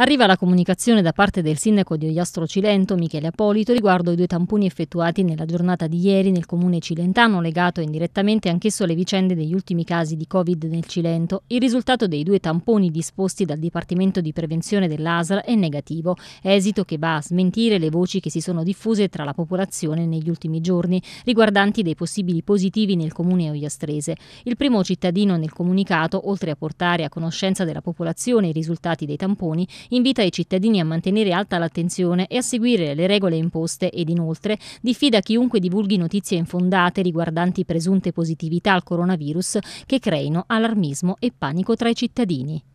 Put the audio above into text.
Arriva la comunicazione da parte del sindaco di Ogliastro Cilento, Michele Apolito, riguardo i due tamponi effettuati nella giornata di ieri nel comune cilentano, legato indirettamente anch'esso alle vicende degli ultimi casi di Covid nel Cilento. Il risultato dei due tamponi disposti dal Dipartimento di Prevenzione dell'ASR è negativo, esito che va a smentire le voci che si sono diffuse tra la popolazione negli ultimi giorni riguardanti dei possibili positivi nel comune ogliastrese. Il primo cittadino nel comunicato, oltre a portare a conoscenza della popolazione i risultati dei tamponi, invita i cittadini a mantenere alta l'attenzione e a seguire le regole imposte ed inoltre diffida chiunque divulghi notizie infondate riguardanti presunte positività al coronavirus che creino allarmismo e panico tra i cittadini.